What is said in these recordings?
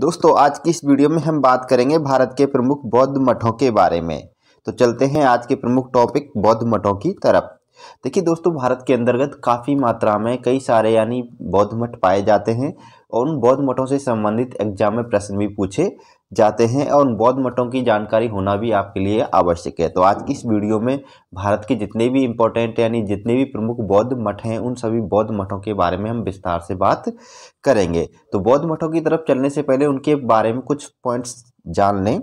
दोस्तों आज की इस वीडियो में हम बात करेंगे भारत के प्रमुख बौद्ध मठों के बारे में तो चलते हैं आज के प्रमुख टॉपिक बौद्ध मठों की तरफ देखिए दोस्तों भारत के अंतर्गत काफ़ी मात्रा में कई सारे यानी बौद्ध मठ पाए जाते हैं और उन बौद्ध मठों से संबंधित एग्जाम में प्रश्न भी पूछे जाते हैं और उन बौद्ध मठों की जानकारी होना भी आपके लिए आवश्यक है तो आज की इस वीडियो में भारत के जितने भी इम्पोर्टेंट यानी जितने भी प्रमुख बौद्ध मठ हैं उन सभी बौद्ध मठों के बारे में हम विस्तार से बात करेंगे तो बौद्ध मठों की तरफ चलने से पहले उनके बारे में कुछ पॉइंट्स जान लें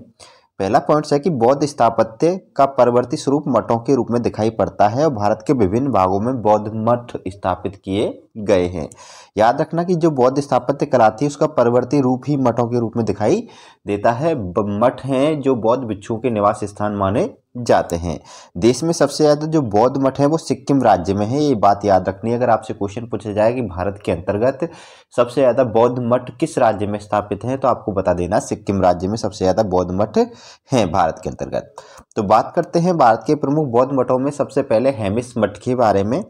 पहला पॉइंट है कि बौद्ध स्थापत्य का परवर्ती स्वरूप मठों के रूप में दिखाई पड़ता है और भारत के विभिन्न भागों में बौद्ध मठ स्थापित किए गए हैं याद रखना कि जो बौद्ध स्थापत्य कला है उसका परवर्ती रूप ही मठों के रूप में दिखाई देता है मठ हैं जो बौद्ध भिक्षुओं के निवास स्थान माने जाते हैं देश में सबसे ज़्यादा जो बौद्ध मठ है वो सिक्किम राज्य में है ये बात याद रखनी है अगर आपसे क्वेश्चन पूछा जाए कि भारत के अंतर्गत सबसे ज़्यादा बौद्ध मठ किस राज्य में स्थापित हैं तो आपको बता देना सिक्किम राज्य में सबसे ज़्यादा बौद्ध मठ हैं भारत के अंतर्गत तो बात करते हैं भारत के प्रमुख बौद्ध मठों में सबसे पहले हेमिस मठ के बारे में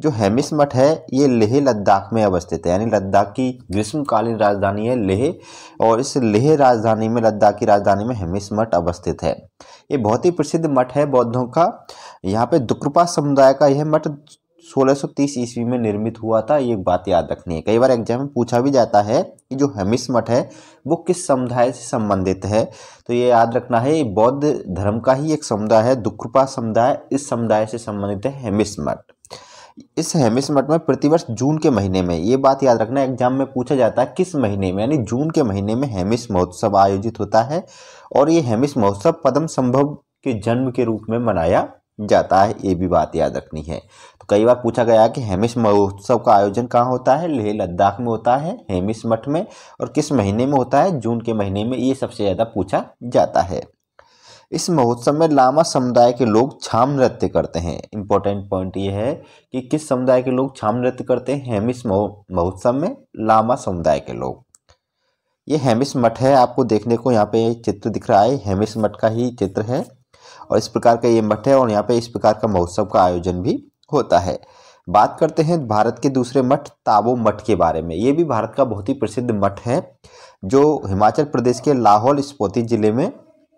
जो हेमिस मठ है ये लेह लद्दाख में अवस्थित है यानी लद्दाख की ग्रीष्मकालीन राजधानी है लेह और इस लेह राजधानी में लद्दाख की राजधानी में हेमिस मठ अवस्थित है ये बहुत ही प्रसिद्ध मठ है बौद्धों का यहाँ पे दुकृपा समुदाय का यह मठ 1630 ईस्वी में निर्मित हुआ था ये बात याद रखनी है कई बार एग्जाम में पूछा भी जाता है कि जो हमिस मठ है वो किस समुदाय से संबंधित है तो ये याद रखना है बौद्ध धर्म का ही एक समुदाय है दुकृपा समुदाय इस समुदाय से संबंधित है हेमिस मठ इस हेमिस मठ में प्रतिवर्ष जून के महीने में ये बात याद रखना एग्जाम में पूछा जाता है किस महीने में यानी जून के महीने में हेमिस महोत्सव आयोजित होता है और ये हेमिस महोत्सव पद्म संभव के जन्म के रूप में मनाया जाता है ये भी बात याद रखनी है तो कई बार पूछा गया कि हेमिस महोत्सव का आयोजन कहाँ होता है लेह लद्दाख में होता है हेमिस मठ में और किस महीने में होता है जून के महीने में ये सबसे ज़्यादा पूछा जाता है इस महोत्सव में लामा समुदाय के लोग छाम नृत्य करते हैं इम्पोर्टेंट पॉइंट ये है कि किस समुदाय के लोग छाम नृत्य करते हैं हेमिस महोत्सव में लामा समुदाय के लोग ये हेमिस मठ है आपको देखने को यहाँ पे चित्र दिख रहा है हेमिस मठ का ही चित्र है और इस प्रकार का ये मठ है और यहाँ पे इस प्रकार का महोत्सव का आयोजन भी होता है बात करते हैं भारत के दूसरे मठ ताबो मठ के बारे में ये भी भारत का बहुत ही प्रसिद्ध मठ है जो हिमाचल प्रदेश के लाहौल स्पोति ज़िले में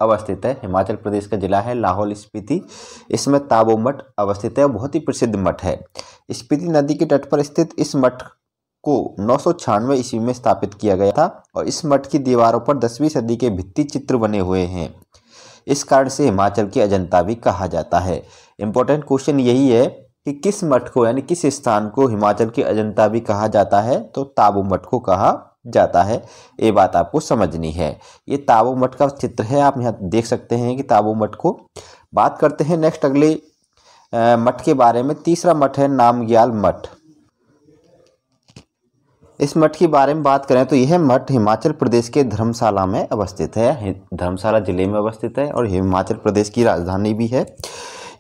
अवस्थित है हिमाचल प्रदेश का जिला है लाहौल स्पीति इसमें ताबो मठ अवस्थित है बहुत ही प्रसिद्ध मठ है स्पीति नदी के तट पर स्थित इस मठ को नौ सौ छियानवे ईस्वी में स्थापित किया गया था और इस मठ की दीवारों पर दसवीं सदी के भित्ति चित्र बने हुए हैं इस कारण से हिमाचल की अजंता भी कहा जाता है इम्पोर्टेंट क्वेश्चन यही है कि किस मठ को यानी किस स्थान को हिमाचल की अजंता भी कहा जाता है तो ताबो मठ को कहा जाता है ये बात आपको समझनी है ये ताबो मठ का चित्र है आप यहाँ देख सकते हैं कि ताबो मठ को बात करते हैं नेक्स्ट अगले मठ के बारे में तीसरा मठ है नामग्याल मठ इस मठ के बारे में बात करें तो यह मठ हिमाचल प्रदेश के धर्मशाला में अवस्थित है धर्मशाला जिले में अवस्थित है और हिमाचल प्रदेश की राजधानी भी है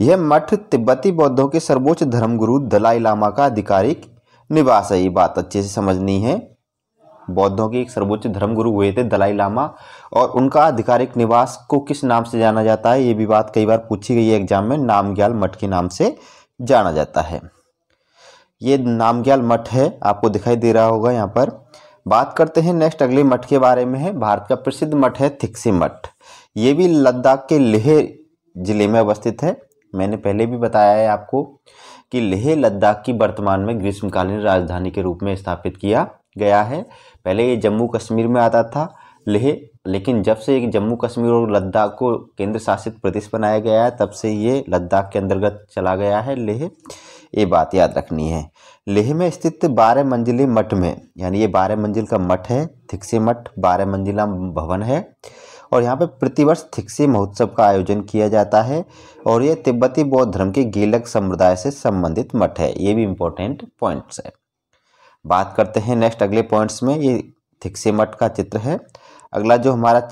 यह मठ तिब्बती बौद्धों के सर्वोच्च धर्मगुरु दलाई लामा का आधिकारिक निवास है ये बात अच्छे से समझनी है बौद्धों के एक सर्वोच्च धर्मगुरु हुए थे दलाई लामा और उनका आधिकारिक निवास को किस नाम से जाना जाता है ये भी बात कई बार पूछी गई है एग्जाम में नामग्याल मठ के नाम से जाना जाता है ये नामग्याल मठ है आपको दिखाई दे रहा होगा यहाँ पर बात करते हैं नेक्स्ट अगले मठ के बारे में है भारत का प्रसिद्ध मठ है थिक्सी मठ ये भी लद्दाख के लेह जिले में अवस्थित है मैंने पहले भी बताया है आपको कि लेह लद्दाख की वर्तमान में ग्रीष्मकालीन राजधानी के रूप में स्थापित किया गया है पहले ये जम्मू कश्मीर में आता था लेह लेकिन जब से जम्मू कश्मीर और लद्दाख को केंद्र शासित प्रदेश बनाया गया है तब से ये लद्दाख के अंतर्गत चला गया है लेह ये बात याद रखनी है लेह में स्थित बारह मंजिले मठ में यानी ये बारह मंजिल का मठ है थिक्से मठ बारह मंजिला भवन है और यहाँ पे प्रतिवर्ष थिक्से महोत्सव का आयोजन किया जाता है और ये तिब्बती बौद्ध धर्म के गीलक समुदाय से संबंधित मठ है ये भी इम्पोर्टेंट पॉइंट्स है बात करते हैं नेक्स्ट अगले पॉइंट्स में ये थिक्से मठ का चित्र है अगला जो हमारा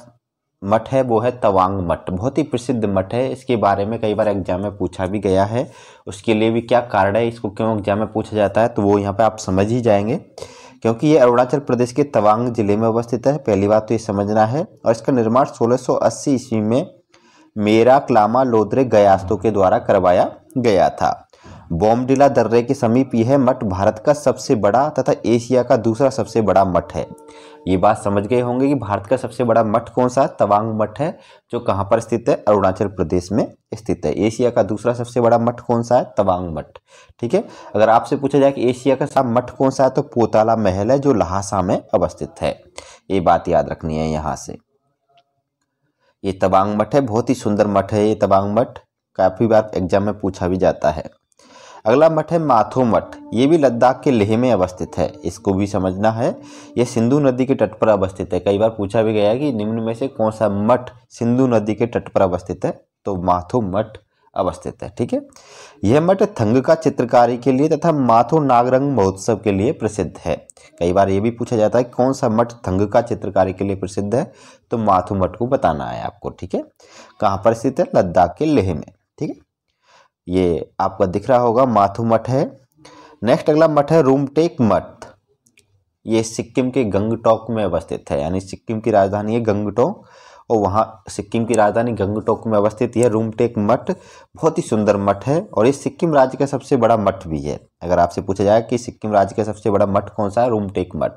मठ है वो है तवांग मठ बहुत ही प्रसिद्ध मठ है इसके बारे में कई बार एग्जाम में पूछा भी गया है उसके लिए भी क्या कारण है इसको क्यों एग्जाम में पूछा जाता है तो वो यहाँ पर आप समझ ही जाएंगे क्योंकि ये अरुणाचल प्रदेश के तवांग जिले में अवस्थित है पहली बात तो ये समझना है और इसका निर्माण 1680 ईस्वी में मेरा क्लामा लोद्रे गयास्तों के द्वारा करवाया गया था बॉमडिला दर्रे के समीप यह मठ भारत का सबसे बड़ा तथा एशिया का दूसरा सबसे बड़ा मठ है ये बात समझ गए होंगे कि भारत का सबसे बड़ा मठ कौन सा तवांग मठ है जो कहाँ पर स्थित है अरुणाचल प्रदेश में स्थित है एशिया का दूसरा सबसे बड़ा मठ कौन सा है तवांग मठ ठीक है अगर आपसे पूछा जाए कि एशिया का मठ कौन सा है तो पोताला महल है जो लहासा में अवस्थित है ये बात याद रखनी है यहाँ से ये तवांग मठ है बहुत ही सुंदर मठ है ये तवांग मठ काफ़ी बार एग्जाम में पूछा भी जाता है अगला मठ है माथो मठ ये भी लद्दाख के लेह में अवस्थित है इसको भी समझना है ये सिंधु नदी के तट पर अवस्थित है कई बार पूछा भी गया है कि निम्न में से कौन सा मठ सिंधु नदी के तट पर अवस्थित है तो माथो मठ अवस्थित है ठीक है यह मठ थंग का चित्रकारी के लिए तथा माथो नागरंग महोत्सव के लिए प्रसिद्ध है कई बार ये भी पूछा जाता है कौन सा मठ थंग का चित्रकारी के लिए प्रसिद्ध है तो माथो मठ को बताना है आपको ठीक है कहाँ पर स्थित है लद्दाख के लेह में ठीक है ये आपका दिख रहा होगा माथु मठ है नेक्स्ट अगला मठ है रूमटेक मठ ये सिक्किम के गंगटोक में अवस्थित है यानी सिक्किम की राजधानी है गंगटोक और वहाँ सिक्किम की राजधानी गंगटोक में अवस्थित यह रूमटेक मठ बहुत ही सुंदर मठ है और ये सिक्किम राज्य का सबसे बड़ा मठ भी है अगर आपसे पूछा जाए कि सिक्किम राज्य का सबसे बड़ा मठ कौन सा है रूमटेक मठ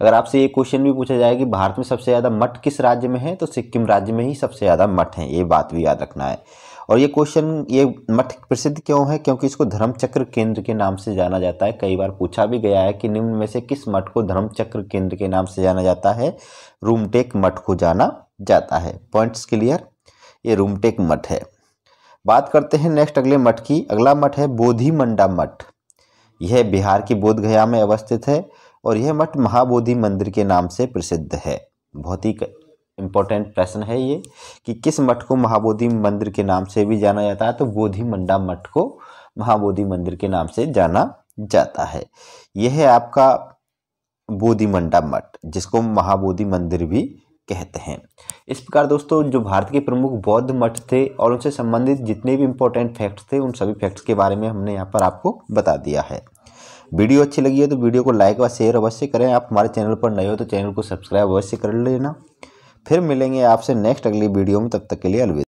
अगर आपसे ये क्वेश्चन भी पूछा जाए कि भारत में सबसे ज़्यादा मठ किस राज्य में है तो सिक्किम राज्य में ही सबसे ज़्यादा मठ है ये बात भी याद रखना है और ये क्वेश्चन ये मठ प्रसिद्ध क्यों है क्योंकि इसको धर्मचक्र केंद्र के नाम से जाना जाता है कई बार पूछा भी गया है कि निम्न में से किस मठ को धर्मचक्र केंद्र के नाम से जाना जाता है रूमटेक मठ को जाना जाता है पॉइंट्स क्लियर ये रूमटेक मठ है बात करते हैं नेक्स्ट अगले मठ की अगला मठ है बोधि मंडा मठ यह बिहार की बोधगया में अवस्थित है और यह मठ महाबोधि मंदिर के नाम से प्रसिद्ध है बहुत ही इम्पोर्टेंट प्रश्न है ये कि किस मठ को महाबोधि मंदिर के नाम से भी जाना जाता है तो बोधि मंडा मठ को महाबोधि मंदिर के नाम से जाना जाता है यह है आपका बोधि मंडा मठ जिसको महाबोधि मंदिर भी कहते हैं इस प्रकार दोस्तों जो भारत के प्रमुख बौद्ध मठ थे और उनसे संबंधित जितने भी इंपॉर्टेंट फैक्ट्स थे उन सभी फैक्ट्स के बारे में हमने यहाँ पर आपको बता दिया है वीडियो अच्छी लगी है तो वीडियो को लाइक व शेयर अवश्य करें आप हमारे चैनल पर नए हो तो चैनल को सब्सक्राइब अवश्य कर लेना फिर मिलेंगे आपसे नेक्स्ट अगली वीडियो में तब तक के लिए अलविदा